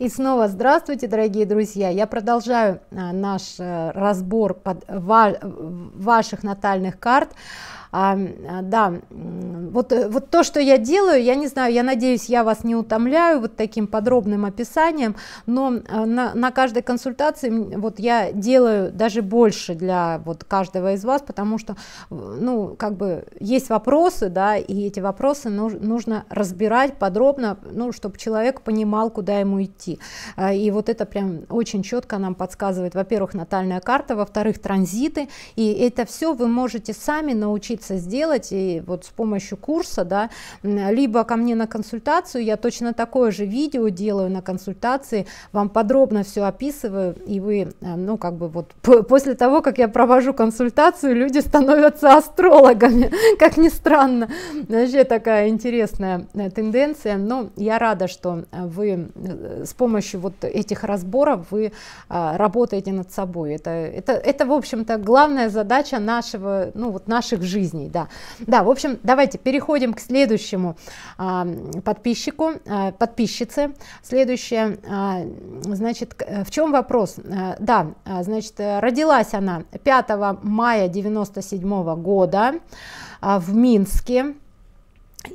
И снова здравствуйте, дорогие друзья! Я продолжаю а, наш э, разбор под ва ваших натальных карт. А, а, да, вот, э, вот то, что я делаю, я не знаю, я надеюсь, я вас не утомляю вот таким подробным описанием, но а, на, на каждой консультации вот я делаю даже больше для вот каждого из вас, потому что, ну, как бы есть вопросы, да, и эти вопросы нужно разбирать подробно, ну, чтобы человек понимал, куда ему идти. А, и вот это прям очень четко нам подсказывает, во-первых, натальная карта, во-вторых, транзиты, и это все вы можете сами научиться научиться сделать, и вот с помощью курса, да, либо ко мне на консультацию, я точно такое же видео делаю на консультации, вам подробно все описываю, и вы, э, ну, как бы вот после того, как я провожу консультацию, люди становятся астрологами, как ни странно, вообще такая интересная э, тенденция, но я рада, что э, вы с помощью вот этих разборов вы работаете над собой, это, это, это в общем-то, главная задача нашего, ну, вот наших жизней, жизней, да. Да, в общем, давайте переходим к следующему а, подписчику, а, подписчице. Следующее, а, значит, в чем вопрос? А, да, а, значит, родилась она 5 мая 97 года а, в Минске.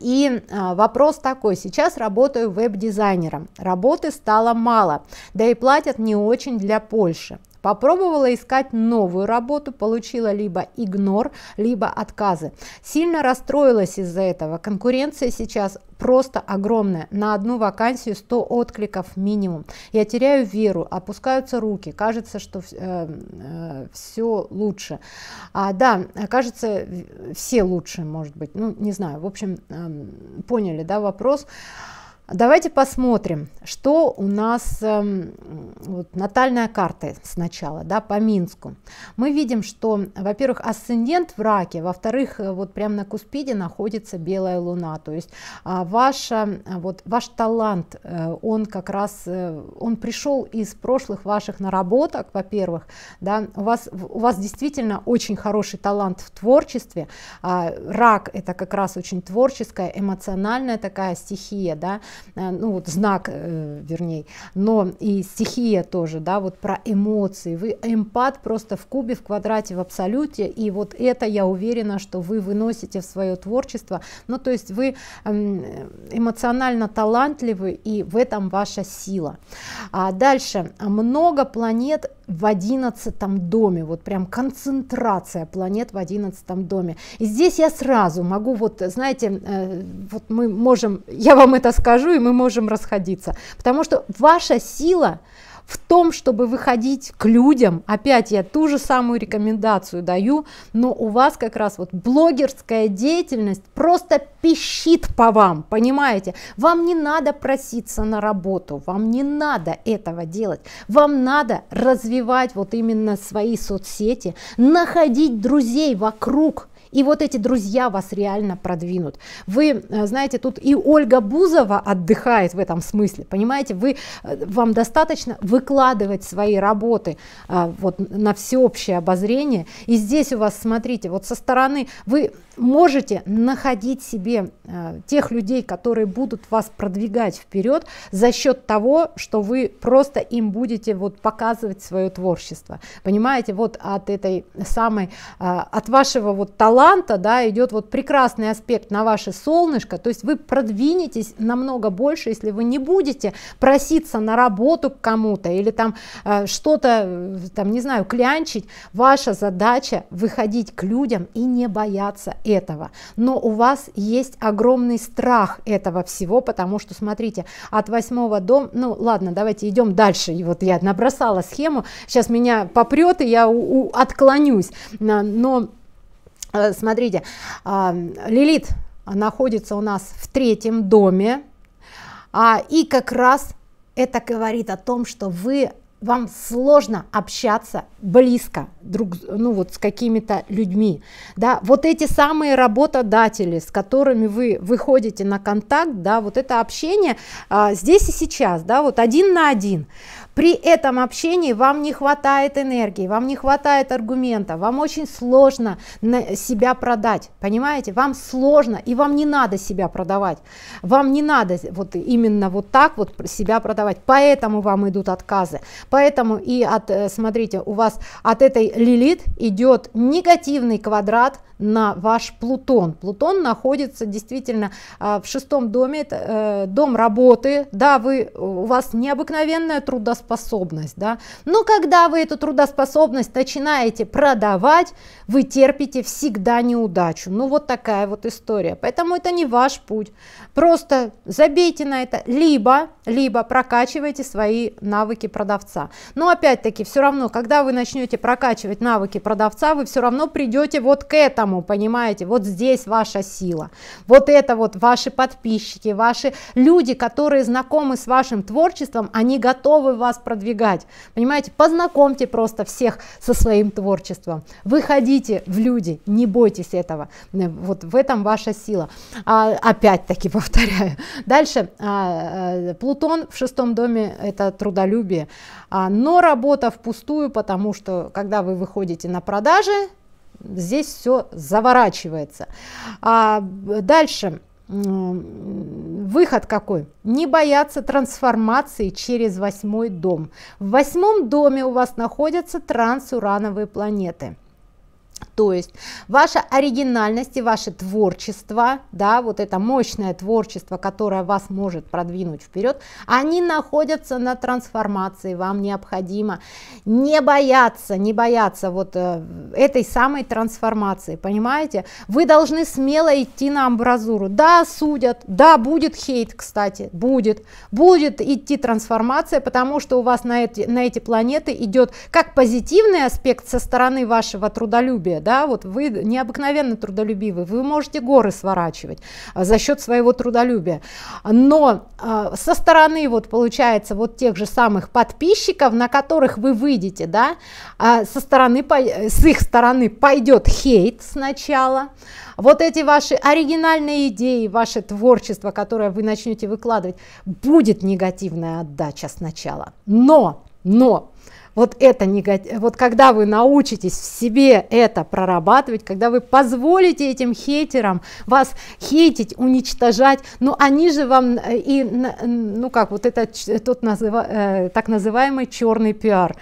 И а, вопрос такой, сейчас работаю веб-дизайнером, работы стало мало, да и платят не очень для Польши. Попробовала искать новую работу, получила либо игнор, либо отказы. Сильно расстроилась из-за этого. Конкуренция сейчас просто огромная. На одну вакансию 100 откликов минимум. Я теряю веру, опускаются руки, кажется, что э, э, все лучше. А, да, кажется, все лучше, может быть. Ну, не знаю, в общем, э, поняли, да, вопрос. Вопрос. Давайте посмотрим, что у нас э, вот, натальная карта сначала, да, по Минску. Мы видим, что, во-первых, асцендент в раке, во-вторых, э, вот прямо на Куспиде находится белая луна, то есть а, ваша, а, вот, ваш талант, э, он как раз, э, он пришел из прошлых ваших наработок, во-первых, да, у вас, у вас действительно очень хороший талант в творчестве, а, рак это как раз очень творческая, эмоциональная такая стихия, да, Э, ну вот знак, э, вернее, но и стихия тоже, да, вот про эмоции. Вы эмпат просто в кубе, в квадрате, в абсолюте, и вот это я уверена, что вы выносите в свое творчество. Ну то есть вы эм, эмоционально талантливы, и в этом ваша сила. А дальше много планет в одиннадцатом доме, вот прям концентрация планет в одиннадцатом доме. И здесь я сразу могу, вот знаете, э, вот мы можем, я вам это скажу, и мы можем расходиться, потому что ваша сила, в том, чтобы выходить к людям, опять я ту же самую рекомендацию даю, но у вас как раз вот блогерская деятельность просто пищит по вам, понимаете? Вам не надо проситься на работу, вам не надо этого делать, вам надо развивать вот именно свои соцсети, находить друзей вокруг, и вот эти друзья вас реально продвинут. Вы э, знаете, тут и Ольга Бузова отдыхает в этом смысле, понимаете, вы, э, вам достаточно выкладывать свои работы а, вот, на всеобщее обозрение. И здесь у вас, смотрите, вот со стороны вы можете находить себе э, тех людей, которые будут вас продвигать вперед за счет того, что вы просто им будете вот показывать свое творчество. Понимаете, вот от этой самой, э, от вашего вот таланта, да, идет вот прекрасный аспект на ваше солнышко, то есть вы продвинетесь намного больше, если вы не будете проситься на работу к кому-то или там э, что-то, э, там, не знаю, клянчить. Ваша задача выходить к людям и не бояться этого. Но у вас есть огромный страх этого всего, потому что, смотрите, от восьмого до... Ну, ладно, давайте идем дальше. И вот я набросала схему, сейчас меня попрет, и я у, у, отклонюсь. Но э, смотрите, а, Лилит находится у нас в третьем доме, а, и как раз это говорит о том, что вы вам сложно общаться близко друг, ну вот с какими-то людьми, да, вот эти самые работодатели, с которыми вы выходите на контакт, да, вот это общение а, здесь и сейчас, да, вот один на один, при этом общении вам не хватает энергии, вам не хватает аргумента, вам очень сложно себя продать, понимаете? Вам сложно, и вам не надо себя продавать, вам не надо вот именно вот так вот себя продавать, поэтому вам идут отказы, поэтому и от, э, смотрите, у вас от этой лилит идет негативный квадрат на ваш Плутон. Плутон находится действительно а, в шестом доме, это э, дом работы, да, вы, у вас необыкновенная трудоспособность, трудоспособность. Да? Но когда вы эту трудоспособность начинаете продавать, вы терпите всегда неудачу. Ну вот такая вот история. Поэтому это не ваш путь. Просто забейте на это, либо, либо прокачивайте свои навыки продавца. Но опять-таки, все равно, когда вы начнете прокачивать навыки продавца, вы все равно придете вот к этому, понимаете, вот здесь ваша сила. Вот это вот ваши подписчики, ваши люди, которые знакомы с вашим творчеством, они готовы вас вас продвигать. Понимаете, познакомьте просто всех со своим творчеством. Выходите в люди, не бойтесь этого. Э, вот в этом ваша сила. А, Опять-таки повторяю. Дальше а, а, Плутон в шестом доме это трудолюбие, а, но работа впустую, потому что когда вы выходите на продажи, здесь все заворачивается. А, дальше выход какой? Не бояться трансформации через восьмой дом. В восьмом доме у вас находятся трансурановые планеты. То есть ваша оригинальность и ваше творчество, да, вот это мощное творчество, которое вас может продвинуть вперед, они находятся на трансформации, вам необходимо не бояться, не бояться вот э, этой самой трансформации, понимаете? Вы должны смело идти на амбразуру, да, судят, да, будет хейт, кстати, будет, будет идти трансформация, потому что у вас на эти, на эти планеты идет как позитивный аспект со стороны вашего трудолюбия, трудолюбие, да, вот вы необыкновенно трудолюбивы, вы можете горы сворачивать а, за счет своего трудолюбия, но а, со стороны вот получается вот тех же самых подписчиков, на которых вы выйдете, да, а, со стороны, с их стороны пойдет хейт сначала, вот эти ваши оригинальные идеи, ваше творчество, которое вы начнете выкладывать, будет негативная отдача сначала, но, но вот это негатив, вот когда вы научитесь в себе это прорабатывать, когда вы позволите этим хейтерам вас хейтить, уничтожать, но ну, они же вам э, и, ну как, вот это тот называ, э, так называемый черный пиар,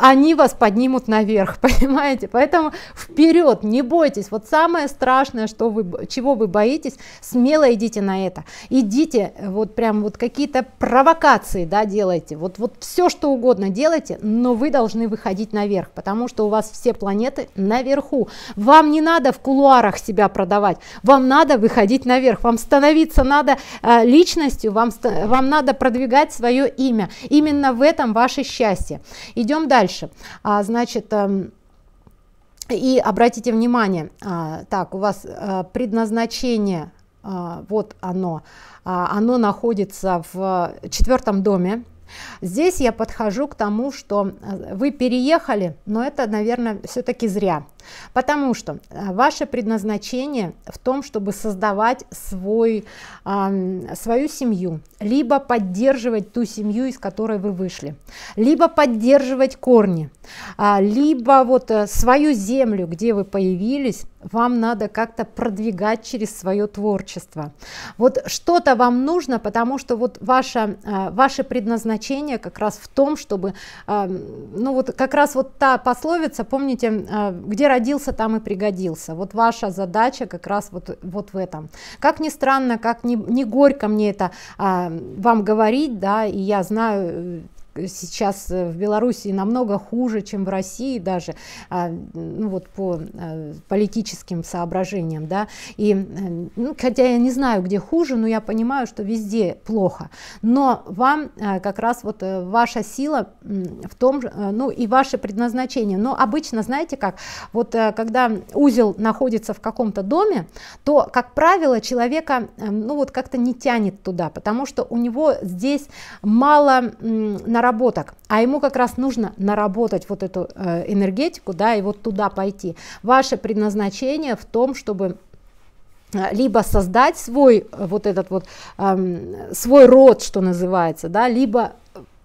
они вас поднимут наверх, понимаете, поэтому вперед, не бойтесь, вот самое страшное, что вы, чего вы боитесь, смело идите на это, идите э, вот прям вот какие-то провокации, да, делайте, вот, вот все что угодно делайте, но вы должны выходить наверх, потому что у вас все планеты наверху. Вам не надо в кулуарах себя продавать, вам надо выходить наверх, вам становиться надо э, личностью, вам, вам надо продвигать свое имя. Именно в этом ваше счастье. Идем дальше. А, значит... Э, и обратите внимание, а, так, у вас а, предназначение, а, вот оно, а, оно находится в четвертом доме, Здесь я подхожу к тому, что э, вы переехали, но это, наверное, все-таки зря. Потому что э, ваше предназначение в том, чтобы создавать свой, э, свою семью, либо поддерживать ту семью, из которой вы вышли, либо поддерживать корни, э, либо вот э, свою землю, где вы появились, вам надо как-то продвигать через свое творчество. Вот что-то вам нужно, потому что вот ваше, э, ваше предназначение как раз в том, чтобы, э, ну вот как раз вот та пословица, помните, э, где родился, там и пригодился. Вот ваша задача как раз вот, вот в этом. Как ни странно, как ни, ни горько мне это а, вам говорить, да, и я знаю сейчас э, в Беларуси намного хуже, чем в России даже, а, ну вот по э, политическим соображениям, да, и, э, ну, хотя я не знаю, где хуже, но я понимаю, что везде плохо, но вам как раз вот ваша сила в том, ну и ваше предназначение, но обычно, знаете как, вот когда узел находится в каком-то доме, то, как правило, человека, ну вот как-то не тянет туда, потому что у него здесь мало на наработок, а ему как раз нужно наработать вот эту э, энергетику, да, и вот туда пойти. Ваше предназначение в том, чтобы э, либо создать свой э, вот этот вот эм, свой род, что называется, да, либо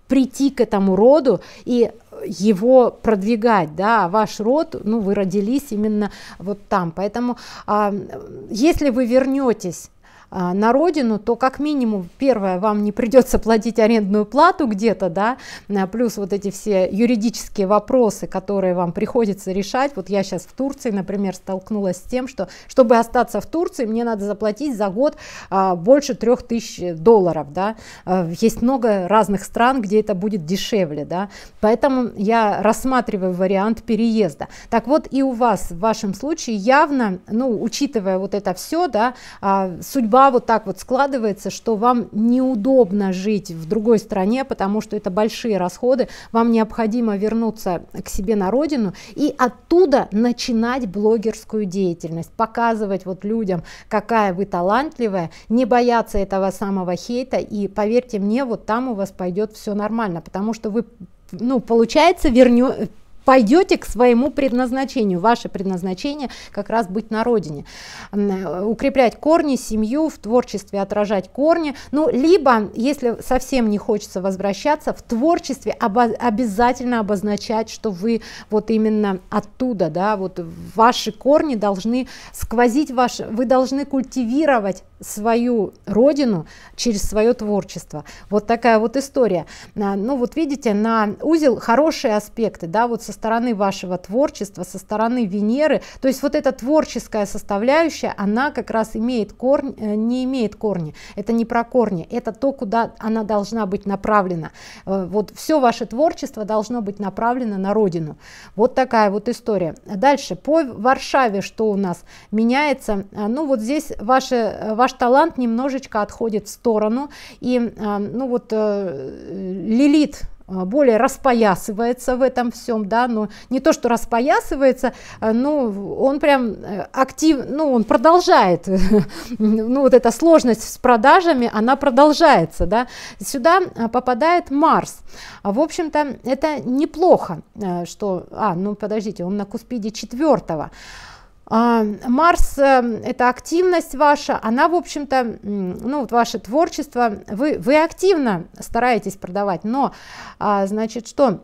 прийти к этому роду и его продвигать, да, а ваш род, ну, вы родились именно вот там, поэтому э, если вы вернетесь а, на родину, то как минимум, первое, вам не придется платить арендную плату где-то, да, а, плюс вот эти все юридические вопросы, которые вам приходится решать. Вот я сейчас в Турции, например, столкнулась с тем, что чтобы остаться в Турции, мне надо заплатить за год а, больше 3000 долларов, да. А, есть много разных стран, где это будет дешевле, да. Поэтому я рассматриваю вариант переезда. Так вот и у вас в вашем случае явно, ну, учитывая вот это все, да, судьба судьба вот так вот складывается, что вам неудобно жить в другой стране, потому что это большие расходы, вам необходимо вернуться к себе на родину и оттуда начинать блогерскую деятельность, показывать вот людям, какая вы талантливая, не бояться этого самого хейта, и поверьте мне, вот там у вас пойдет все нормально, потому что вы ну, получается, верню, пойдете к своему предназначению. Ваше предназначение как раз быть на родине. Э, укреплять корни, семью, в творчестве отражать корни. Ну, либо, если совсем не хочется возвращаться, в творчестве обо- обязательно обозначать, что вы вот именно оттуда, да, вот ваши корни должны сквозить ваш, вы должны культивировать свою родину через свое творчество. Вот такая вот история. Э, ну вот видите, на узел хорошие аспекты, да, вот со стороны вашего творчества, со стороны Венеры. То есть вот эта творческая составляющая, она как раз имеет корни, э, не имеет корни. Это не про корни, это то, куда она должна быть направлена. Э, вот все ваше творчество должно быть направлено на родину. Вот такая вот история. Дальше, по Варшаве что у нас меняется? Э, ну вот здесь ваше, ваш талант немножечко отходит в сторону. И ну вот Лилит а, более распоясывается в этом всем, да, но ну, не то, что распоясывается, а, но ну, он прям э, актив, ну, он продолжает, ну, вот эта сложность с продажами, она продолжается, да, сюда а, попадает Марс, а в общем-то, это неплохо, э, что, а, ну, подождите, он на Куспиде четвертого, а, Марс э, – это активность ваша, она, в общем-то, ну, вот ваше творчество, вы, вы активно стараетесь продавать, но, а, значит, что?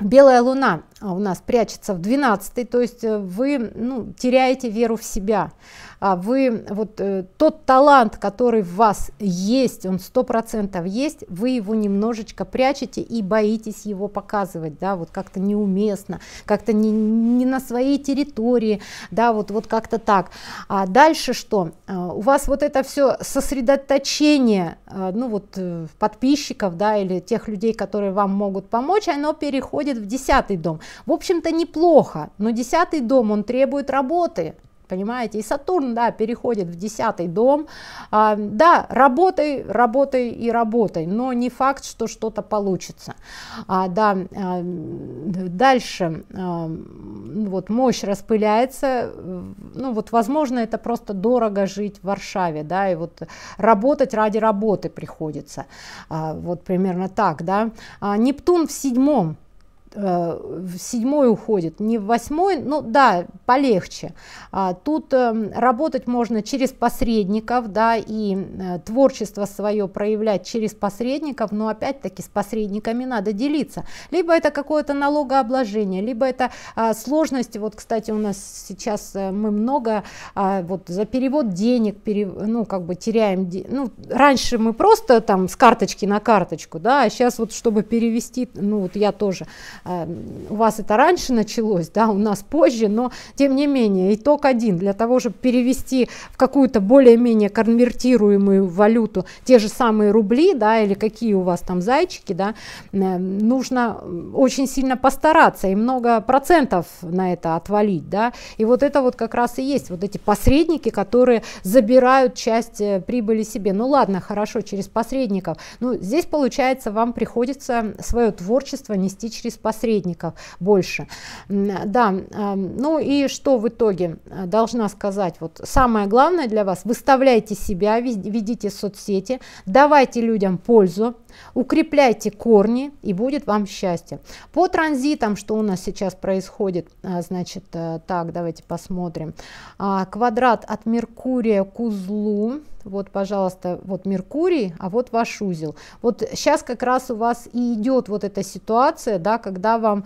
Белая луна у нас прячется в 12, то есть э, вы ну, теряете веру в себя. А вы вот э, тот талант, который в вас есть, он сто процентов есть, вы его немножечко прячете и боитесь его показывать, да, вот как-то неуместно, как-то не, не на своей территории, да, вот, вот как-то так. А дальше что? А, у вас вот это все сосредоточение, э, ну вот э, подписчиков, да, или тех людей, которые вам могут помочь, оно переходит в десятый дом. В общем-то неплохо, но десятый дом, он требует работы, понимаете? И Сатурн, да, переходит в десятый дом. А, да, работай, работай и работай, но не факт, что что-то получится. А, да, а, дальше а, вот мощь распыляется, ну вот возможно это просто дорого жить в Варшаве, да, и вот работать ради работы приходится, а, вот примерно так, да. А, Нептун в седьмом Э, в седьмой уходит, не в восьмой, ну да, полегче. А, тут э, работать можно через посредников, да, и э, творчество свое проявлять через посредников, но опять-таки с посредниками надо делиться. Либо это какое-то налогообложение, либо это э, а, сложности, вот, кстати, у нас сейчас э, мы много а, вот за перевод денег, пере, ну, как бы теряем, ну, раньше мы просто там с карточки на карточку, да, а сейчас вот, чтобы перевести, ну, вот я тоже Эм, у вас это раньше началось, да, у нас позже, но тем не менее итог один, для того, чтобы перевести в какую-то более-менее конвертируемую валюту те же самые рубли, да, или какие у вас там зайчики, да, эм, нужно очень сильно постараться и много процентов на это отвалить, да, и вот это вот как раз и есть вот эти посредники, которые забирают часть э, прибыли себе, ну ладно, хорошо, через посредников, ну здесь получается вам приходится свое творчество нести через посредников, посредников больше. Да, а, ну и что в итоге э, должна сказать? Вот самое главное для вас, выставляйте себя, ведите соцсети, давайте людям пользу, укрепляйте корни и будет вам счастье. По транзитам, что у нас сейчас происходит, а, значит, э, так, давайте посмотрим. А, квадрат от Меркурия к узлу вот, пожалуйста, вот Меркурий, а вот ваш узел. Вот сейчас как раз у вас и идет вот эта ситуация, да, когда вам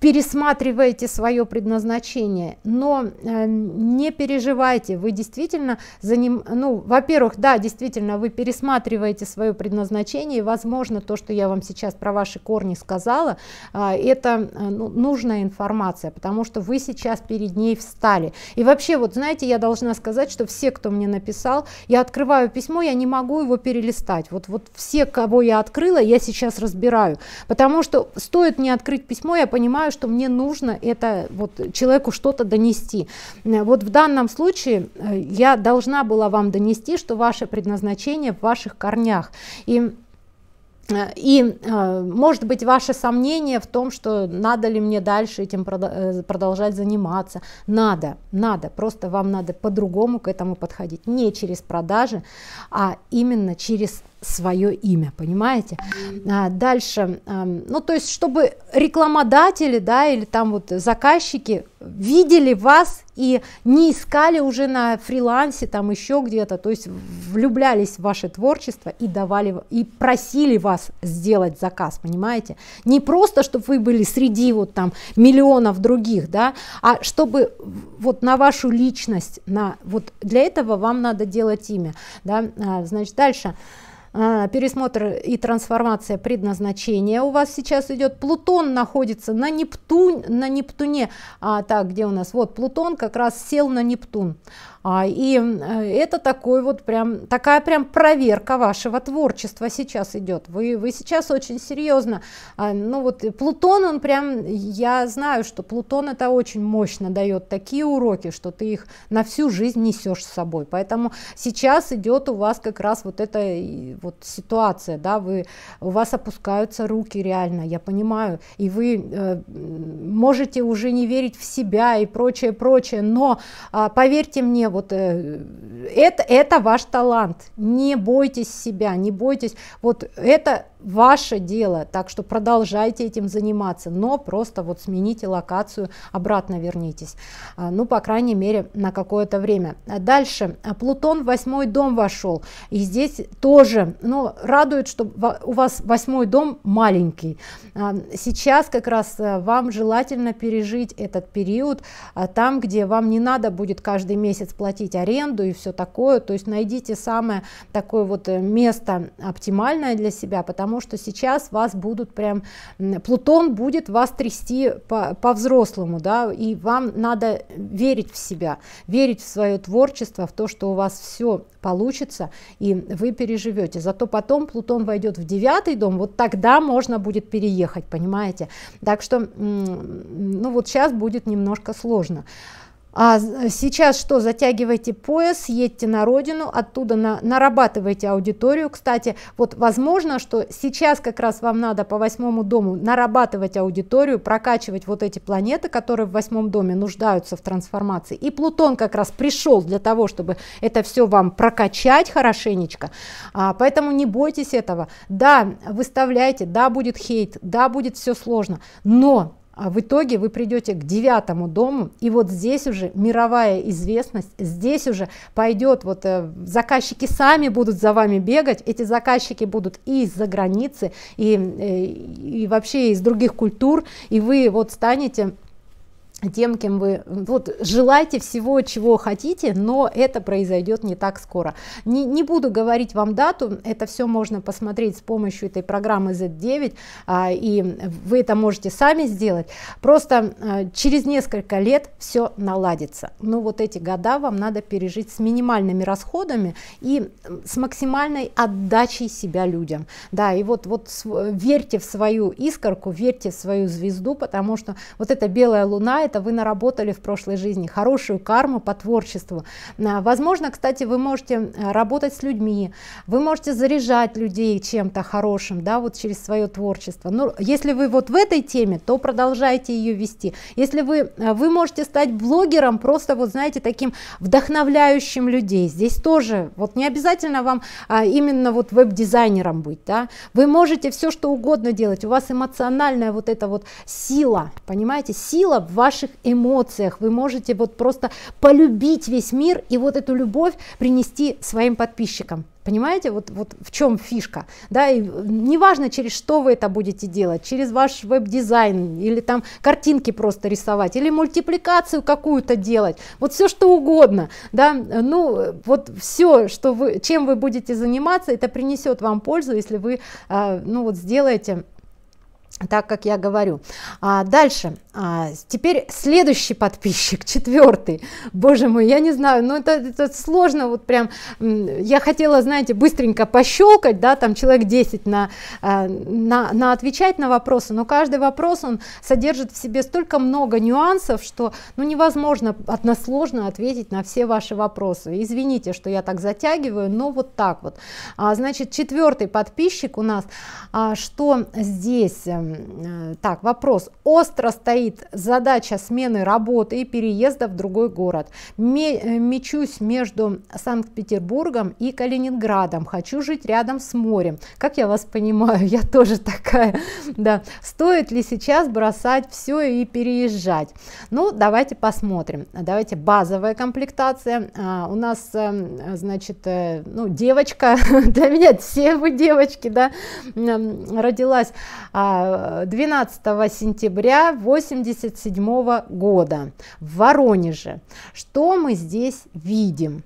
пересматриваете свое предназначение, но э, не переживайте, вы действительно за ним, ну, во-первых, да, действительно, вы пересматриваете свое предназначение, и, возможно, то, что я вам сейчас про ваши корни сказала, а, это э, ну, нужная информация, потому что вы сейчас перед ней встали. И вообще, вот знаете, я должна сказать, что все, кто мне написал, я открываю письмо, я не могу его перелистать. Вот, вот все, кого я открыла, я сейчас разбираю, потому что стоит не открыть открыть письмо, я понимаю, что мне нужно это вот человеку что-то донести. Э, вот в данном случае э, я должна была вам донести, что ваше предназначение в ваших корнях. И э, и, может быть, ваши сомнения в том, что надо ли мне дальше этим продолжать заниматься. Надо, надо, просто вам надо по-другому к этому подходить. Не через продажи, а именно через свое имя, понимаете? А, дальше, а, ну то есть, чтобы рекламодатели, да, или там вот заказчики видели вас и не искали уже на фрилансе, там еще где-то, то есть влюблялись в ваше творчество и давали, и просили вас сделать заказ, понимаете? Не просто, чтобы вы были среди вот там миллионов других, да, а чтобы вот на вашу личность, на вот для этого вам надо делать имя, да, а, значит, дальше. Дальше. А, пересмотр и трансформация предназначения у вас сейчас идет. Плутон находится на, Нептун, на Нептуне. А, так, где у нас? Вот, Плутон как раз сел на Нептун. А, и э, это такой вот прям, такая прям проверка вашего творчества сейчас идет. Вы, вы сейчас очень серьезно, а, ну вот Плутон, он прям, я знаю, что Плутон это очень мощно дает такие уроки, что ты их на всю жизнь несешь с собой. Поэтому сейчас идет у вас как раз вот эта вот ситуация, да, вы, у вас опускаются руки реально, я понимаю, и вы э, можете уже не верить в себя и прочее, прочее, но а, поверьте мне, вот э, это, это ваш талант. Не бойтесь себя, не бойтесь. Вот это ваше дело, так что продолжайте этим заниматься, но просто вот смените локацию, обратно вернитесь, а, ну, по крайней мере, на какое-то время. А дальше, а Плутон в восьмой дом вошел, и здесь тоже, ну, радует, что у вас восьмой дом маленький. Сейчас как раз вам желательно пережить этот период там, где вам не надо будет каждый месяц платить аренду и все такое, то есть найдите самое такое вот э, место оптимальное для себя, потому потому что сейчас вас будут прям, Плутон будет вас трясти по-взрослому, по да, и вам надо верить в себя, верить в свое творчество, в то, что у вас все получится, и вы переживете. Зато потом Плутон войдет в девятый дом, вот тогда можно будет переехать, понимаете? Так что, ну вот сейчас будет немножко сложно. А сейчас что, затягивайте пояс, едьте на родину, оттуда на, нарабатывайте аудиторию. Кстати, вот возможно, что сейчас как раз вам надо по восьмому дому нарабатывать аудиторию, прокачивать вот эти планеты, которые в восьмом доме нуждаются в трансформации. И Плутон как раз пришел для того, чтобы это все вам прокачать хорошенечко. А, поэтому не бойтесь этого. Да, выставляйте, да, будет хейт, да, будет все сложно, но а в итоге вы придете к девятому дому, и вот здесь уже мировая известность, здесь уже пойдет, вот э, заказчики сами будут за вами бегать, эти заказчики будут и из-за границы, и, э, и вообще из других культур, и вы вот станете тем, кем вы, вот желайте всего, чего хотите, но это произойдет не так скоро. Не, не буду говорить вам дату, это все можно посмотреть с помощью этой программы Z9, а, и вы это можете сами сделать, просто а, через несколько лет все наладится. Но ну, вот эти года вам надо пережить с минимальными расходами и с максимальной отдачей себя людям. Да, и вот, вот верьте в свою искорку, верьте в свою звезду, потому что вот эта белая луна, это это вы наработали в прошлой жизни, хорошую карму по творчеству. А, возможно, кстати, вы можете э, работать с людьми, вы можете заряжать людей чем-то хорошим, да, вот через свое творчество. Но если вы вот в этой теме, то продолжайте ее вести. Если вы, э, вы можете стать блогером, просто вот знаете, таким вдохновляющим людей. Здесь тоже, вот не обязательно вам а, именно вот веб-дизайнером быть, да, вы можете все что угодно делать, у вас эмоциональная вот эта вот сила, понимаете, сила в вашей ваших эмоциях. Вы можете вот просто полюбить весь мир и вот эту любовь принести своим подписчикам. Понимаете, вот, вот в чем фишка, да, и неважно, через что вы это будете делать, через ваш веб-дизайн, или там картинки просто рисовать, или мультипликацию какую-то делать, вот все что угодно, да, ну, вот все, что вы, чем вы будете заниматься, это принесет вам пользу, если вы, а, ну, вот сделаете так как я говорю. А дальше, а, теперь следующий подписчик, четвертый. Боже мой, я не знаю, но ну это, это сложно, вот прям, я хотела, знаете, быстренько пощелкать, да, там человек 10 на, а, на, на отвечать на вопросы, но каждый вопрос, он содержит в себе столько много нюансов, что, ну, невозможно односложно ответить на все ваши вопросы. Извините, что я так затягиваю, но вот так вот. А, значит, четвертый подписчик у нас, а, что здесь? Э, так, вопрос. Остро стоит задача смены работы и переезда в другой город. Э, мечусь между Санкт-Петербургом и Калининградом. Хочу жить рядом с морем. Как я вас понимаю, я тоже такая. Да. Стоит ли сейчас бросать все и переезжать? Ну, давайте посмотрим. Давайте базовая комплектация. А, у нас, э, значит, ну, девочка. Для меня все вы девочки, да, родилась а, 12 сентября 87 года в Воронеже. Что мы здесь видим?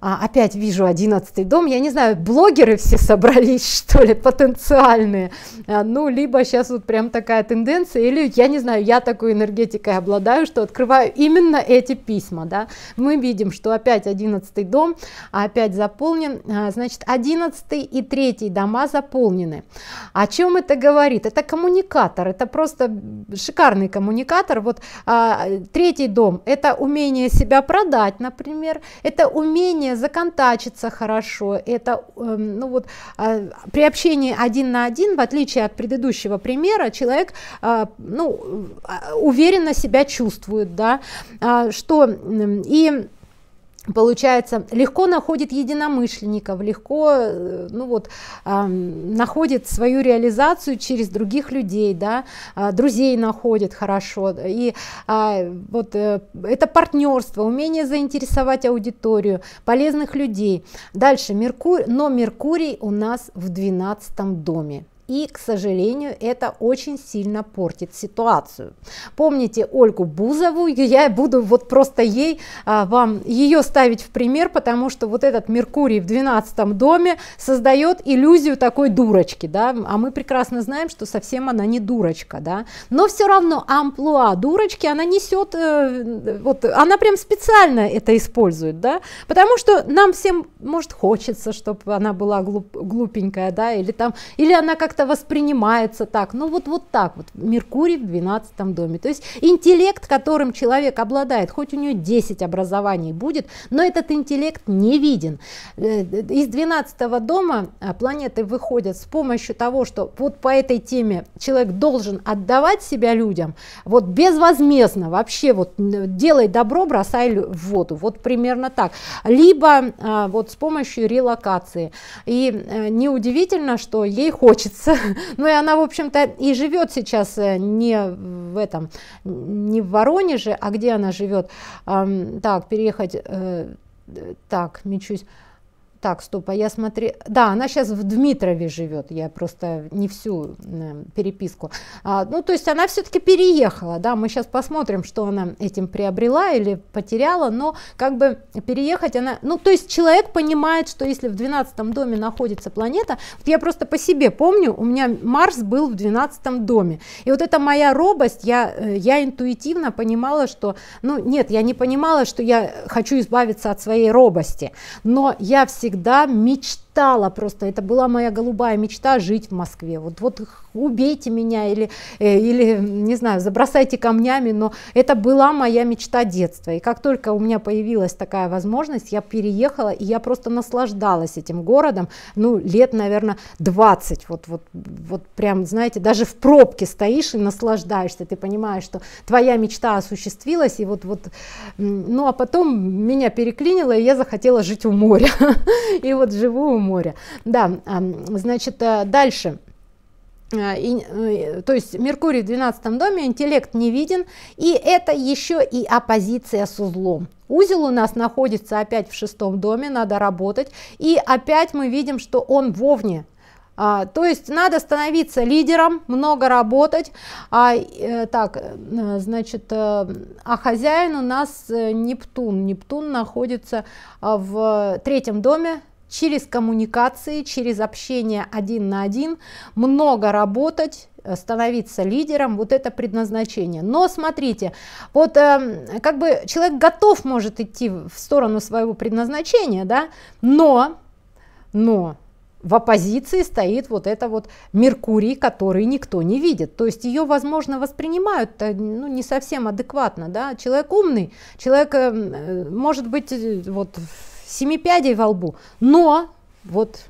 А, опять вижу 11 дом. Я не знаю, блогеры все собрались, что ли, потенциальные. А, ну, либо сейчас вот прям такая тенденция, или, я не знаю, я такой энергетикой обладаю, что открываю именно эти письма. Да? Мы видим, что опять 11 дом а опять заполнен. А, значит, 11 и 3 дома заполнены. О чем это говорит? Это коммуникация коммуникатор, это просто шикарный коммуникатор. Вот а, третий дом – это умение себя продать, например, это умение законтачиться хорошо, это эм, ну вот а, при общении один на один, в отличие от предыдущего примера, человек а, ну а, уверенно себя чувствует, да, что и получается, легко находит единомышленников, легко э, ну вот, находит свою реализацию через других людей, да, а, друзей находит хорошо. И а, вот э, это партнерство, умение заинтересовать аудиторию, полезных людей. Дальше, Меркурий, но Меркурий у нас в 12 доме. И, к сожалению, это очень сильно портит ситуацию. Помните Ольгу Бузову, я буду вот просто ей, а, вам ее ставить в пример, потому что вот этот Меркурий в 12 доме создает иллюзию такой дурочки, да, а мы прекрасно знаем, что совсем она не дурочка, да, но все равно амплуа дурочки она несет, э, вот она прям специально это использует, да, потому что нам всем, может, хочется, чтобы она была глуп, глупенькая, да, или там, или она как как-то воспринимается так. Ну вот, вот так вот. Меркурий в 12 доме. То есть интеллект, которым человек обладает, хоть у него 10 образований будет, но этот интеллект не виден. Э, э, из 12 дома а, планеты выходят с помощью того, что вот по этой теме человек должен отдавать себя людям, вот безвозмездно вообще вот делай добро, бросай в воду. Вот примерно так. Либо а, вот с помощью релокации. И э, неудивительно, что ей хочется с, ну и она, в общем-то, и живет сейчас э, не в этом, не в Воронеже, а где она живет? так, переехать, э, э, так, мечусь. Так, стоп, а я смотри... Да, она сейчас в Дмитрове живет, я просто не всю э, переписку. А, ну, то есть она все-таки переехала, да, мы сейчас посмотрим, что она этим приобрела или потеряла, но как бы переехать она... Ну, то есть человек понимает, что если в 12 доме находится планета, вот я просто по себе помню, у меня Марс был в 12 доме, и вот это моя робость, я, э, я интуитивно понимала, что... Ну, нет, я не понимала, что я хочу избавиться от своей робости, но я всегда всегда мечтал мечтала просто, это была моя голубая мечта жить в Москве. Вот, вот убейте меня или, э, или, не знаю, забросайте камнями, но это была моя мечта детства. И как только у меня появилась такая возможность, я переехала, и я просто наслаждалась этим городом, ну, лет, наверное, 20. Вот, вот, вот прям, знаете, даже в пробке стоишь и наслаждаешься, ты понимаешь, что твоя мечта осуществилась, и вот, вот, ну, а потом меня переклинило, и я захотела жить у моря. И вот живу у моря. Да, значит, э, дальше. Э, и, э, то есть Меркурий в 12 доме, интеллект не виден, и это еще и оппозиция с узлом. Узел у нас находится опять в шестом доме, надо работать, и опять мы видим, что он вовне, а, то есть надо становиться лидером, много работать. А, э, так, значит, э, а хозяин у нас Нептун. Нептун находится в третьем доме через коммуникации, через общение один на один, много работать, э, становиться лидером, вот это предназначение. Но смотрите, вот э, как бы человек готов может идти в сторону своего предназначения, да, но, но в оппозиции стоит вот это вот Меркурий, который никто не видит. То есть ее, возможно, воспринимают э, ну, не совсем адекватно. Да? Человек умный, человек, э, может быть, вот семи пядей во лбу. Но, вот,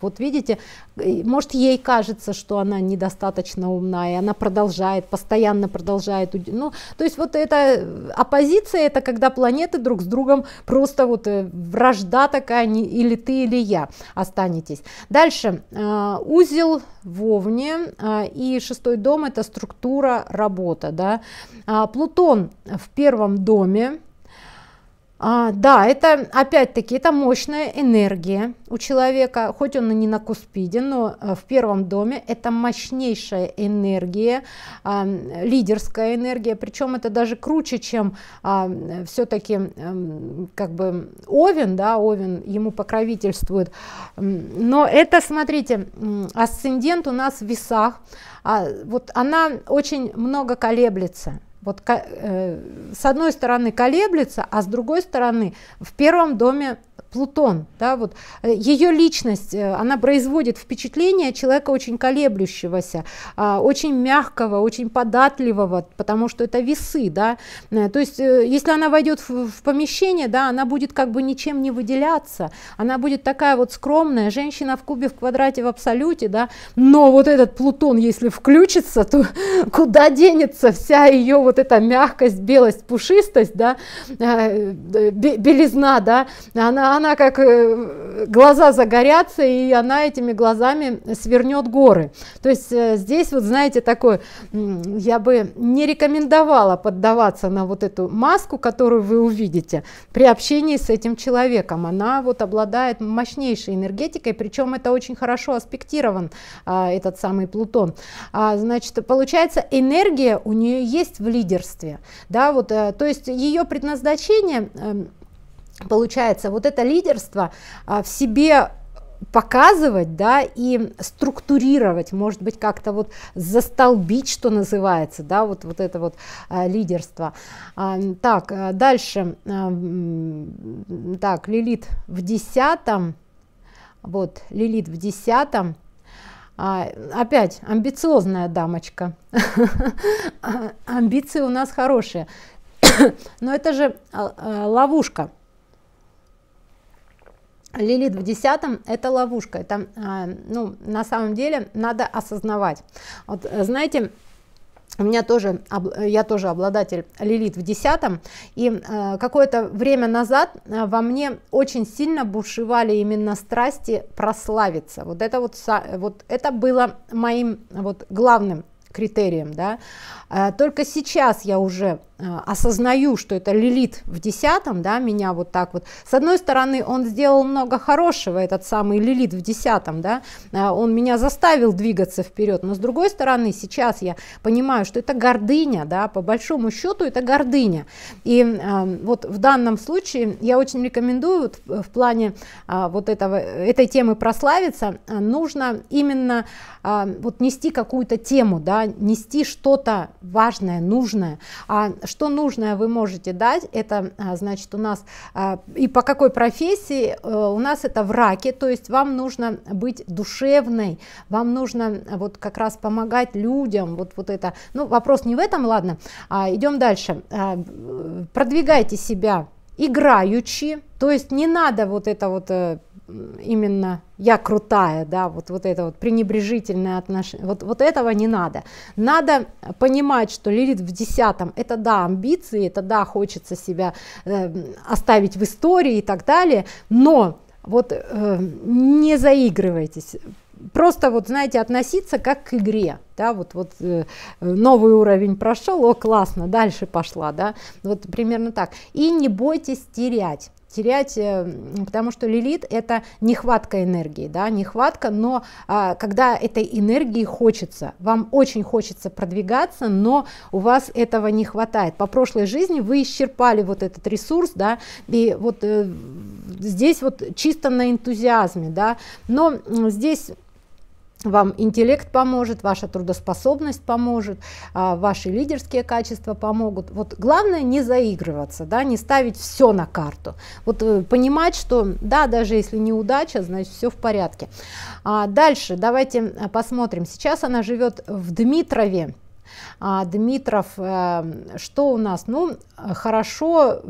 вот видите, может ей кажется, что она недостаточно умная, и она продолжает, постоянно продолжает. Ну, то есть вот эта э, оппозиция, это когда планеты друг с другом просто вот э, вражда такая, не, или ты, или я останетесь. Дальше, э, узел Вовне э, и шестой дом это структура работа. Да? А, Плутон в первом доме, а, да, это опять-таки это мощная энергия у человека, хоть он и не на Куспиде, но э, в первом доме это мощнейшая энергия, а, лидерская энергия, причем это даже круче, чем а, все-таки а, как бы Овен, да, Овен ему покровительствует. Но это, смотрите, асцендент у нас в весах, а, вот она очень много колеблется вот э, с одной стороны колеблется, а с другой стороны в первом доме Плутон, да, вот э, ее личность, э, она производит впечатление человека очень колеблющегося, а, очень мягкого, очень податливого, потому что это весы, да, э, то есть если она войдет в, в помещение, да, она будет как бы ничем не выделяться, она будет такая вот скромная, женщина в кубе, в квадрате, в абсолюте, да, но вот этот Плутон, если включится, то куда денется вся ее вот эта мягкость, белость, пушистость, да, белизна, да, она, она она как э, глаза загорятся, и она этими глазами свернет горы. То есть э, здесь вот, знаете, такое, я бы не рекомендовала поддаваться на вот эту маску, которую вы увидите при общении с этим человеком. Она вот обладает мощнейшей энергетикой, причем это очень хорошо аспектирован а, этот самый Плутон. А, значит, получается, энергия у нее есть в лидерстве, да, вот, э, то есть ее предназначение эм, получается вот это лидерство а, в себе показывать, да, и структурировать, может быть, как-то вот застолбить, что называется, да, вот, вот это вот а, лидерство. А, так, а, дальше, а, так, Лилит в десятом, вот, Лилит в десятом, а, опять амбициозная дамочка, амбиции у нас хорошие, но это же а, ловушка, Лилит в десятом это ловушка, это, а, ну, на самом деле надо осознавать. Вот, э, знаете, у меня тоже, я тоже обладатель Лилит в десятом, и э, какое-то время назад э, во мне очень сильно бушевали именно страсти прославиться. Вот это вот, вот это было моим вот главным критериям, да. А, только сейчас я уже а, осознаю, что это Лилит в десятом, да, меня вот так вот. С одной стороны, он сделал много хорошего, этот самый Лилит в десятом, да, а, он меня заставил двигаться вперед, но с другой стороны, сейчас я понимаю, что это гордыня, да, по большому счету это гордыня. И вот в данном случае я очень рекомендую вот в, плане вот этого, этой темы прославиться, нужно именно а, вот нести какую-то тему, да, нести что-то важное, нужное. А что нужное вы можете дать, это а, значит у нас а, и по какой профессии а, у нас это в раке, то есть вам нужно быть душевной, вам нужно а, вот как раз помогать людям, вот, вот это, ну вопрос не в этом, ладно, а, идем дальше, а, продвигайте себя играючи, то есть не надо вот это вот э, Э, именно я крутая, да, вот, вот это вот пренебрежительное отношение, вот, вот этого не надо. Надо понимать, что лилит в десятом, это да, амбиции, это да, хочется себя э, оставить в истории и так далее, но вот э, не заигрывайтесь, просто вот знаете относиться как к игре да вот вот э, новый уровень прошел о классно дальше пошла да вот примерно так и не бойтесь терять терять, э, потому что лилит это нехватка энергии, да, нехватка, но а, когда этой энергии хочется, вам очень хочется продвигаться, но у вас этого не хватает. По прошлой жизни вы исчерпали вот этот ресурс, да, и вот э, здесь вот чисто на энтузиазме, да, но здесь вам интеллект поможет, ваша трудоспособность поможет, а, ваши лидерские качества помогут. Вот главное не заигрываться, да, не ставить все на карту. Вот э, понимать, что да, даже если неудача, значит все в порядке. А дальше давайте э, посмотрим. Сейчас она живет в Дмитрове. А, Дмитров, э, что у нас? Ну, хорошо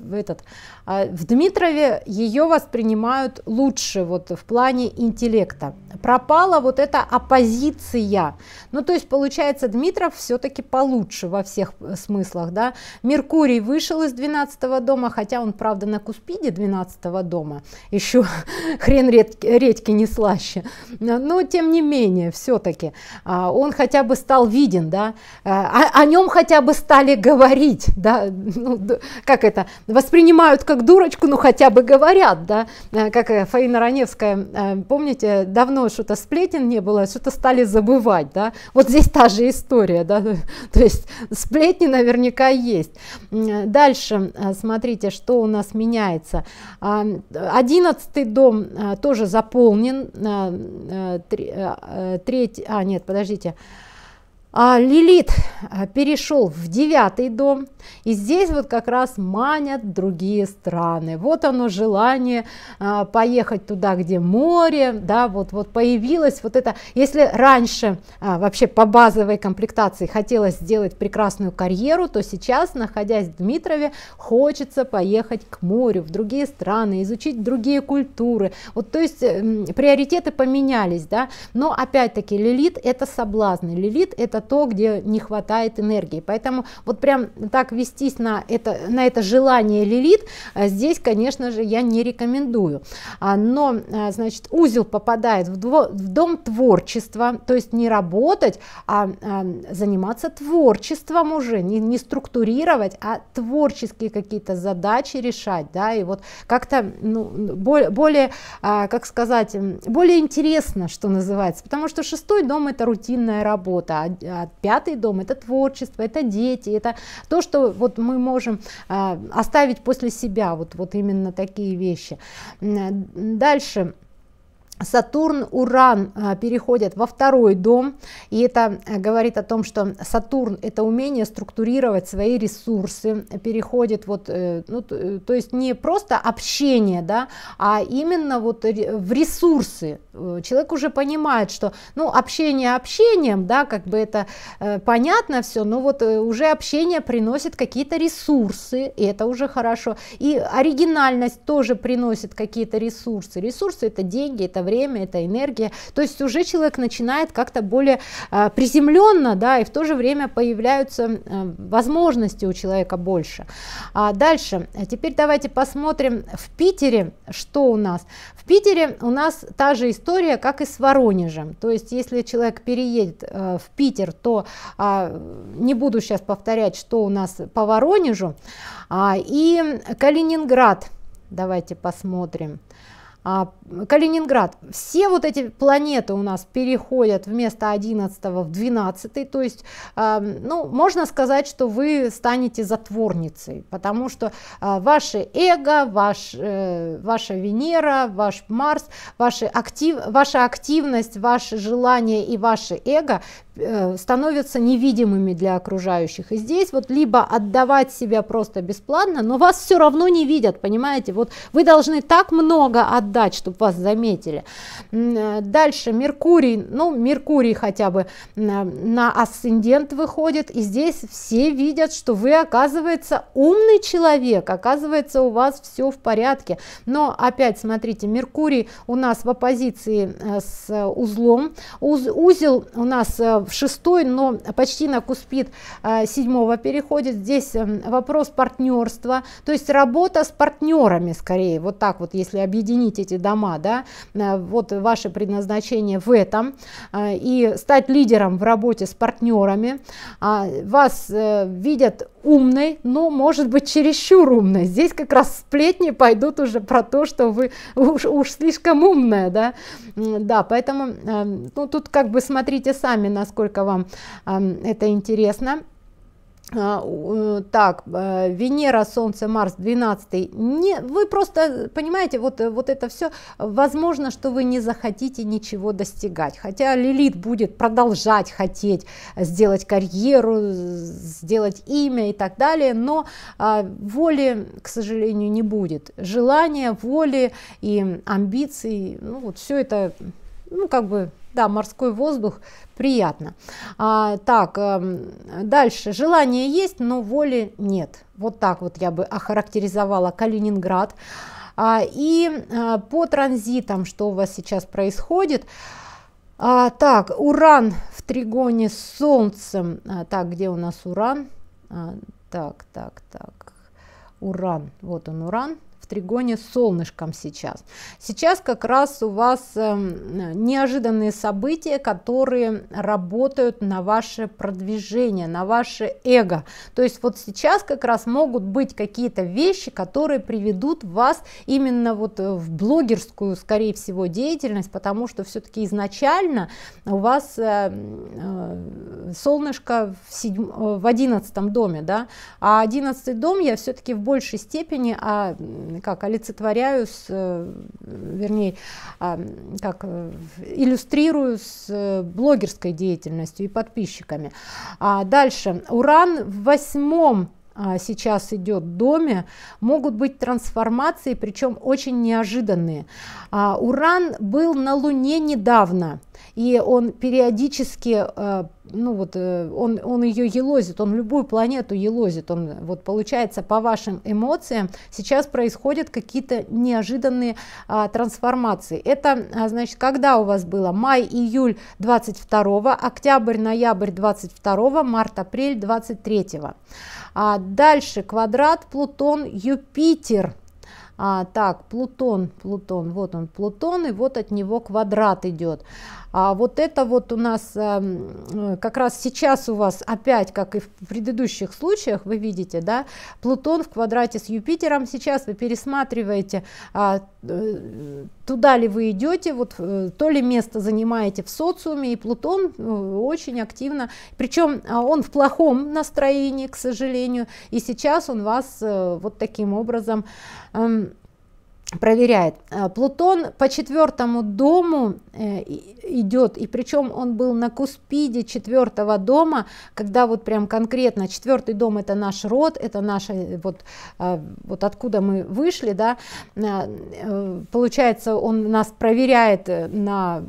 в этот а, в Дмитрове ее воспринимают лучше вот в плане интеллекта. Пропала вот эта оппозиция. Ну, то есть, получается, Дмитров все-таки получше во всех э, смыслах, да. Меркурий вышел из 12 дома, хотя он, правда, на Куспиде 12 дома. Еще хрен редьки, редьки не слаще. Но, тем не менее, все-таки а, он хотя бы стал виден, да. Э, о, о нем хотя бы стали говорить, да. Ну, как это? Воспринимают как как дурочку, ну хотя бы говорят, да, э, как э, Фаина Раневская, э, помните, давно что-то сплетен не было, что-то стали забывать, да, вот здесь та же история, да, то есть сплетни наверняка есть. Дальше, смотрите, что у нас меняется. А, одиннадцатый дом тоже заполнен, треть, а нет, подождите, а Лилит а, перешел в девятый дом, и здесь вот как раз манят другие страны. Вот оно желание а, поехать туда, где море, да, вот, вот появилось вот это. Если раньше а, вообще по базовой комплектации хотелось сделать прекрасную карьеру, то сейчас, находясь в Дмитрове, хочется поехать к морю, в другие страны, изучить другие культуры. Вот, то есть эм, приоритеты поменялись, да, но опять-таки Лилит это соблазны, Лилит это это то, где не хватает энергии. Поэтому вот прям так вестись на это, на это желание лилит, а, здесь, конечно же, я не рекомендую. А, но, а, значит, узел попадает в, дом творчества, то есть не работать, а, а заниматься творчеством уже, не, не структурировать, а творческие какие-то задачи решать, да, и вот как-то ну, более, более как сказать, более интересно, что называется, потому что шестой дом это рутинная работа, а пятый дом – это творчество, это дети, это то, что вот мы можем а, оставить после себя, вот, вот именно такие вещи. Дальше. Сатурн, Уран а, переходят во второй дом, и это э, говорит о том, что Сатурн это умение структурировать свои ресурсы, переходит вот, э, ну, э, то есть не просто общение, да, а именно вот в ресурсы, Э, человек уже понимает, что ну, общение общением, да, как бы это э, понятно все, но вот э, уже общение приносит какие-то ресурсы, и это уже хорошо. И оригинальность тоже приносит какие-то ресурсы. Ресурсы это деньги, это время, это энергия. То есть уже человек начинает как-то более э, приземленно, да, и в то же время появляются э, возможности у человека больше. А дальше, теперь давайте посмотрим в Питере, что у нас. В Питере у нас та же история история, как и с Воронежем. То есть, если человек переедет э, в Питер, то а, не буду сейчас повторять, что у нас по Воронежу. А, и Калининград, давайте посмотрим. А, Калининград. Все вот эти планеты у нас переходят вместо 11 в 12, то есть, а, ну, можно сказать, что вы станете затворницей, потому что а, ваше эго, ваш, э, ваша Венера, ваш Марс, ваши актив, ваша активность, ваше желание и ваше эго э, становятся невидимыми для окружающих. И здесь вот либо отдавать себя просто бесплатно, но вас все равно не видят, понимаете? Вот вы должны так много отдать, ждать, чтобы вас заметили. Э, дальше Меркурий, ну Меркурий хотя бы э, на асцендент выходит, и здесь все видят, что вы, оказывается, умный человек, оказывается, у вас все в порядке. Но опять смотрите, Меркурий у нас в оппозиции э, с узлом, Уз, узел у нас в шестой, но почти на куспит седьмого переходит, здесь эм, вопрос партнерства, то есть работа с партнерами скорее, вот так вот, если объединить эти эти дома, да, э, вот ваше предназначение в этом, э, и стать лидером в работе с партнерами. А, вас э, видят умной, но может быть чересчур умной. Здесь как раз сплетни пойдут уже про то, что вы уж, уж слишком умная, да, да, поэтому ну, тут как бы смотрите сами, насколько вам это интересно. А, так, э, Венера, Солнце, Марс, 12 не, вы просто понимаете, вот, э, вот это все, возможно, что вы не захотите ничего достигать, хотя Лилит будет продолжать хотеть сделать карьеру, сделать имя и так далее, но а, воли, к сожалению, не будет, желания, воли и амбиций, ну вот все это ну, как бы, да, морской воздух приятно. А, так, эм, дальше. Желание есть, но воли нет. Вот так вот я бы охарактеризовала Калининград. А, и а, по транзитам, что у вас сейчас происходит, а, так, Уран в тригоне с Солнцем. А, так, где у нас Уран? А, так, так, так. Уран. Вот он, Уран тригоне с солнышком сейчас. Сейчас как раз у вас эм, неожиданные события, которые работают на ваше продвижение, на ваше эго. То есть вот сейчас как раз могут быть какие-то вещи, которые приведут вас именно вот э, в блогерскую, скорее всего, деятельность, потому что все-таки изначально у вас э, э, солнышко в, седьм... в 11 доме, да, а одиннадцатый дом я все-таки в большей степени а, как олицетворяю, с, э, вернее, а, как э, иллюстрирую с э, блогерской деятельностью и подписчиками. А дальше, Уран в восьмом а, сейчас идет доме, могут быть трансформации, причем очень неожиданные. А, Уран был на Луне недавно, и он периодически, э, ну вот, э, он, он ее елозит, он любую планету елозит, он вот получается по вашим эмоциям сейчас происходят какие-то неожиданные а, трансформации. Это, а, значит, когда у вас было май-июль 22, октябрь-ноябрь 22, март-апрель 23. А дальше квадрат Плутон-Юпитер. А, так, Плутон, Плутон, вот он, Плутон, и вот от него квадрат идет. А вот это вот у нас э, э, как раз сейчас у вас опять, как и в предыдущих случаях, вы видите, да, Плутон в квадрате с Юпитером сейчас вы пересматриваете, а, э, туда ли вы идете, вот то ли место занимаете в социуме, и Плутон очень активно, причем а, он в плохом настроении, к сожалению, и сейчас он вас вот таким образом эм, проверяет. А, Плутон по четвертому дому идет, э, и причем он был на куспиде четвертого дома, когда вот прям конкретно четвертый дом это наш род, это наши э, вот, а, вот откуда мы вышли, да, а, э, получается он нас проверяет на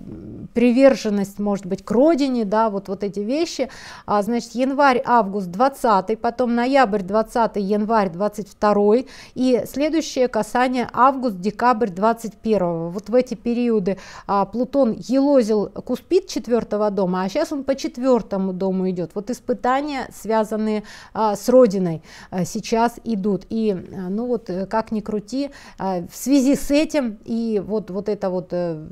приверженность, может быть, к родине, да, вот, вот эти вещи, а, значит, январь, август 20, потом ноябрь 20, январь 22, и следующее касание август август-декабрь 21 вот в эти периоды а, Плутон елозил куспит четвертого дома а сейчас он по четвертому дому идет вот испытания связанные а, с родиной а, сейчас идут и а, ну вот э, как ни крути а, в связи с этим и вот вот это вот э,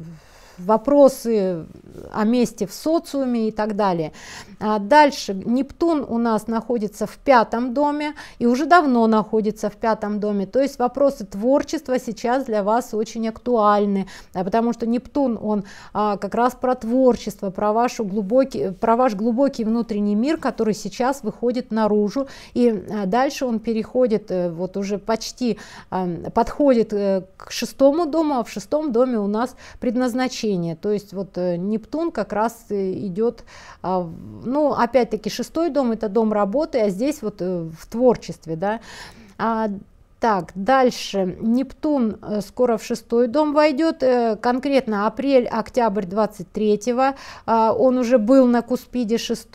вопросы о месте в социуме и так далее. А дальше Нептун у нас находится в пятом доме и уже давно находится в пятом доме. То есть вопросы творчества сейчас для вас очень актуальны, а, потому что Нептун он а, как раз про творчество, про, вашу глубокий, про ваш глубокий внутренний мир, который сейчас выходит наружу. И а, дальше он переходит, э, вот уже почти а, подходит э, к шестому дому, а в шестом доме у нас предназначение перемещение. То есть вот э, Нептун как раз э, идет, а, ну опять-таки шестой дом это дом работы, а здесь вот э, в творчестве, да. А так, дальше. Нептун э, скоро в шестой дом войдет, э, конкретно апрель-октябрь 23-го. А, он уже был на Куспиде 6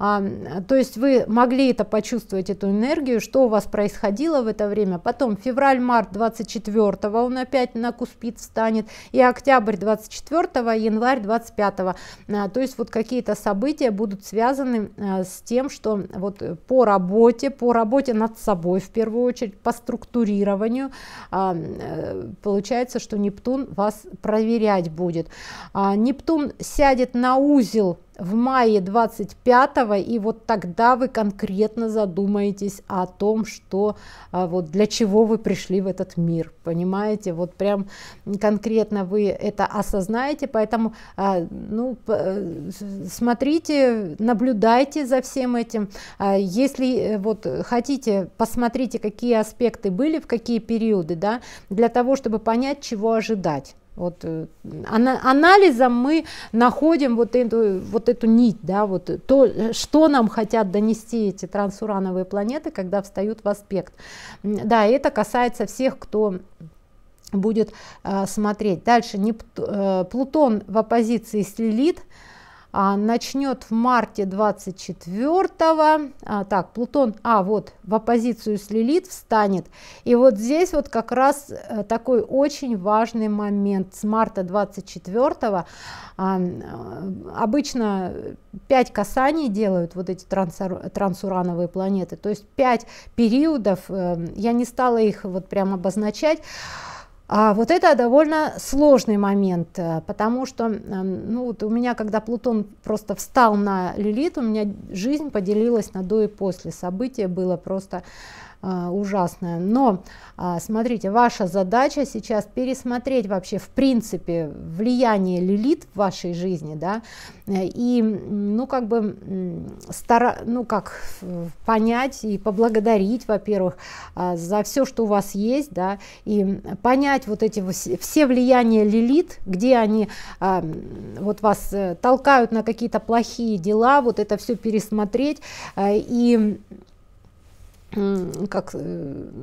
а, То есть вы могли это почувствовать, эту энергию, что у вас происходило в это время. Потом февраль-март 24-го он опять на Куспид встанет. И октябрь 24-го, январь 25-го. А, то есть вот какие-то события будут связаны э, с тем, что вот по работе, по работе над собой в первую очередь, постоянно структурированию а, э, получается, что Нептун вас проверять будет. А, Нептун сядет на узел в мае 25 и вот тогда вы конкретно задумаетесь о том, что а, вот для чего вы пришли в этот мир, понимаете, вот прям конкретно вы это осознаете, поэтому а, ну, э, смотрите, наблюдайте за всем этим, а, если э, вот хотите, посмотрите, какие аспекты были, в какие периоды, да, для того, чтобы понять, чего ожидать. Вот э, анализом мы находим вот эту, вот эту нить, да, вот то, что нам хотят донести эти трансурановые планеты, когда встают в аспект. Да, это касается всех, кто будет э, смотреть. Дальше не, э, Плутон в оппозиции с Лилит, а, начнет в марте 24 а, так плутон а вот в оппозицию с лилит встанет и вот здесь вот как раз э, такой очень важный момент с марта 24 а, э, обычно 5 касаний делают вот эти трансурановые планеты то есть 5 периодов э, я не стала их вот прям обозначать а вот это довольно сложный момент, э, потому что эм, ну, вот у меня, когда Плутон просто встал на Лилит, у меня жизнь поделилась на до и после. Событие было просто а, ужасная. Но а, смотрите, ваша задача сейчас пересмотреть вообще в принципе влияние лилит в вашей жизни, да, э, и ну как бы стара, ну как понять и поблагодарить, во-первых, а, за все, что у вас есть, да, и понять вот эти все влияния лилит, где они вот вас э, толкают на какие-то плохие дела, вот это все пересмотреть э, и как, э,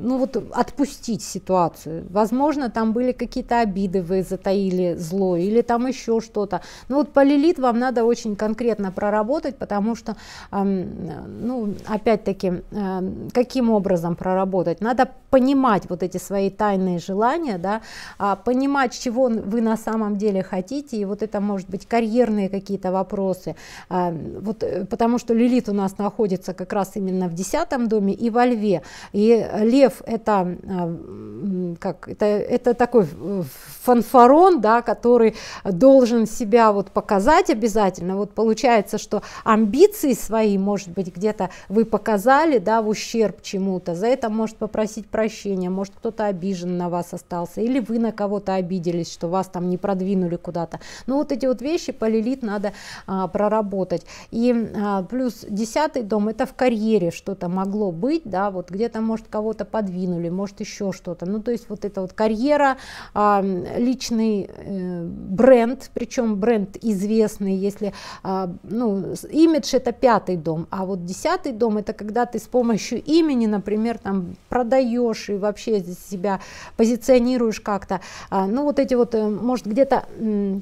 ну вот отпустить ситуацию. Возможно, там были какие-то обиды, вы затаили зло, или там еще что-то. Ну вот по Лилит вам надо очень конкретно проработать, потому что, ну опять-таки, эм, каким образом проработать? Надо понимать вот эти свои тайные желания, да, а понимать, чего вы на самом деле хотите, и вот это может быть карьерные какие-то вопросы, эм, вот, э, потому что Лилит у нас находится как раз именно в десятом доме, и в во льве. И лев это, а, как, это, это такой э, фанфарон, да, который должен себя вот показать обязательно. Вот получается, что амбиции свои, может быть, где-то вы показали да, в ущерб чему-то. За это может попросить прощения, может кто-то обижен на вас остался, или вы на кого-то обиделись, что вас там не продвинули куда-то. Но ну, вот эти вот вещи по лилит надо а, проработать. И а, плюс десятый дом это в карьере что-то могло быть, да, вот где-то, может, кого-то подвинули, может, еще что-то. Ну, то есть вот эта вот карьера, личный э, бренд, причем бренд известный, если, а, ну, имидж это пятый дом, а вот десятый дом это когда ты с помощью имени, например, там продаешь и вообще здесь себя позиционируешь как-то. А, ну, вот эти вот, э, может, где-то,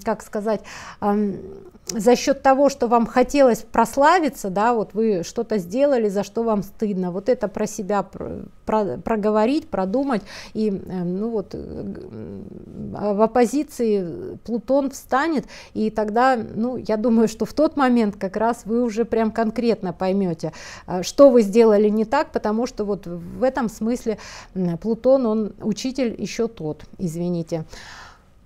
как сказать, за счет того, что вам хотелось прославиться, да, вот вы что-то сделали, за что вам стыдно, вот это про себя про, про, проговорить, продумать, и, эм, ну вот, э, в оппозиции Плутон встанет, и тогда, ну, я думаю, что в тот момент как раз вы уже прям конкретно поймете, э, что вы сделали не так, потому что вот в этом смысле Плутон, он учитель еще тот, Извините.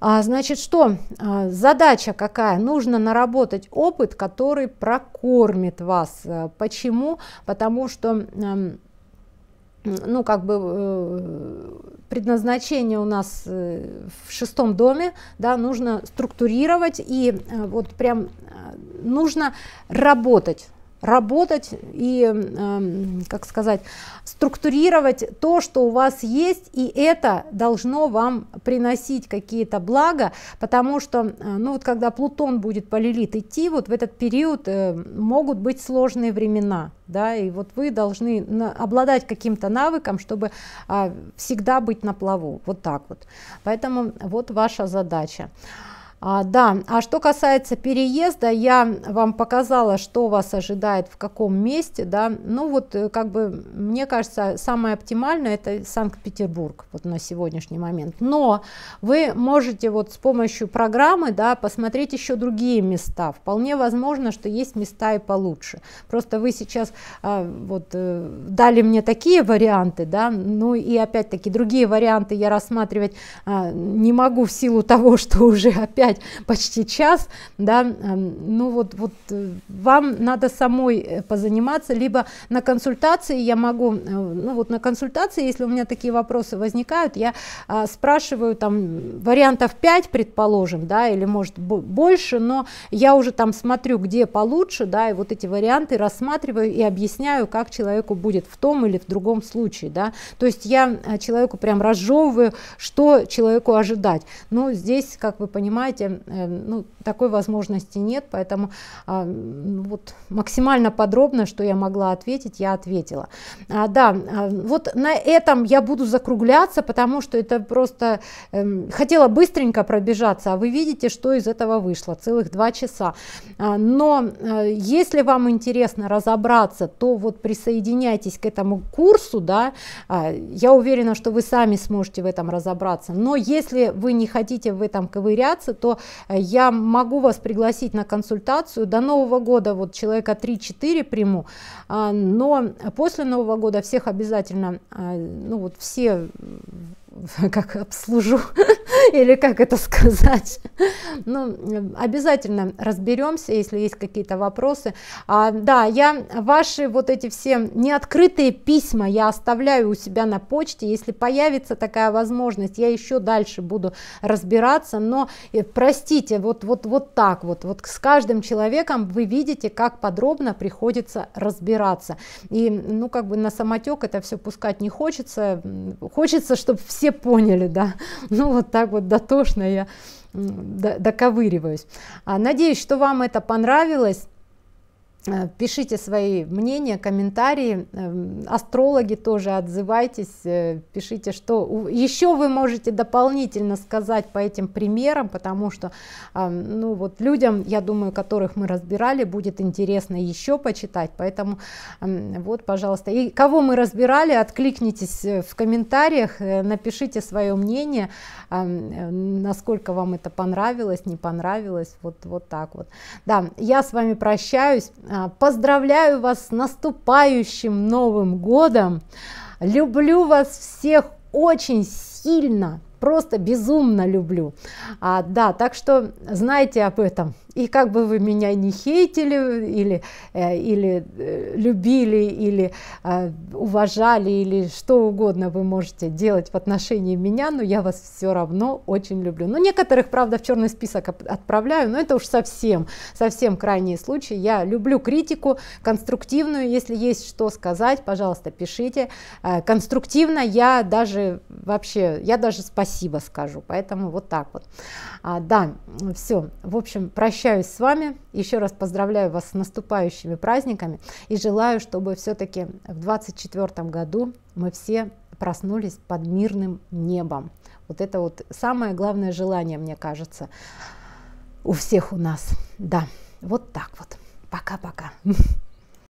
А, значит, что? А, задача какая? Нужно наработать опыт, который прокормит вас. Э, почему? Потому что ну, как бы э, предназначение у нас э, в шестом доме, да, нужно структурировать и вот прям нужно работать работать и, эм, как сказать, структурировать то, что у вас есть, и это должно вам приносить какие-то блага, потому что, э, ну вот когда Плутон будет по Лилит идти, вот в этот период э, могут быть сложные времена, да, и вот вы должны обладать каким-то навыком, чтобы а, всегда быть на плаву, вот так вот. Поэтому вот ваша задача. А, да, а что касается переезда, я вам показала, что вас ожидает, в каком месте, да, ну вот э, как бы мне кажется, самое оптимальное это Санкт-Петербург вот на сегодняшний момент, но вы можете вот с помощью программы, да, посмотреть еще другие места, вполне возможно, что есть места и получше, просто вы сейчас а, вот э, дали мне такие варианты, да, ну и опять-таки другие варианты я рассматривать а, не могу в силу того, что уже опять объяснять почти час, да, эм, ну вот, вот э, вам надо самой э, позаниматься, либо на консультации я могу, э, ну вот на консультации, если у меня такие вопросы возникают, я а, спрашиваю там вариантов 5, предположим, да, или может больше, но я уже там смотрю, где получше, да, и вот эти варианты рассматриваю и объясняю, как человеку будет в том или в другом случае, да, то есть я человеку прям разжевываю, что человеку ожидать, но ну, здесь, как вы понимаете, кстати, э, ну, такой возможности нет, поэтому а, ну, вот максимально подробно, что я могла ответить, я ответила. А, да, а, вот на этом я буду закругляться, потому что это просто... Эм, хотела быстренько пробежаться, а вы видите, что из этого вышло, целых два часа. А, но э, если вам интересно разобраться, то вот присоединяйтесь к этому курсу, да, я уверена, что вы сами сможете в этом разобраться. Но если вы не хотите в этом ковыряться, то Э, я могу вас пригласить на консультацию. До Нового года вот человека 3-4 приму, а, но после Нового года всех обязательно, э, ну вот все как обслужу, или как это сказать. Ну, обязательно разберемся, если есть какие-то вопросы. А, да, я ваши вот эти все неоткрытые письма я оставляю у себя на почте. Если появится такая возможность, я еще дальше буду разбираться. Но э, простите, вот, вот, вот так вот, вот с каждым человеком вы видите, как подробно приходится разбираться. И, ну, как бы на самотек это все пускать не хочется. Хочется, чтобы все все поняли, да. Ну вот так вот дотошно я доковыриваюсь. А, надеюсь, что вам это понравилось. Э, пишите свои мнения, комментарии, эм, астрологи тоже отзывайтесь, э, пишите, что еще вы можете дополнительно сказать по этим примерам, потому что эм, ну вот людям, я думаю, которых мы разбирали, будет интересно еще почитать, поэтому эм, вот, пожалуйста, и кого мы разбирали, откликнитесь э, в комментариях, напишите свое мнение, насколько вам это понравилось, не понравилось, вот, вот так вот. Да, я с вами прощаюсь. А, поздравляю вас с наступающим Новым годом. Люблю вас всех очень сильно, просто безумно люблю. А, да, так что знайте об этом. И как бы вы меня не хейтили или, э, или э, любили, или э, уважали, или что угодно вы можете делать в отношении меня, но я вас все равно очень люблю. Но ну, некоторых, правда, в черный список отправляю, но это уж совсем, совсем крайние случаи. Я люблю критику конструктивную, если есть что сказать, пожалуйста, пишите. Конструктивно я даже вообще, я даже спасибо скажу, поэтому вот так вот. А, да, все, в общем, прощаюсь прощаюсь с вами, еще раз поздравляю вас с наступающими праздниками и желаю, чтобы все-таки в 2024 году мы все проснулись под мирным небом. Вот это вот самое главное желание, мне кажется, у всех у нас. Да, вот так вот. Пока-пока.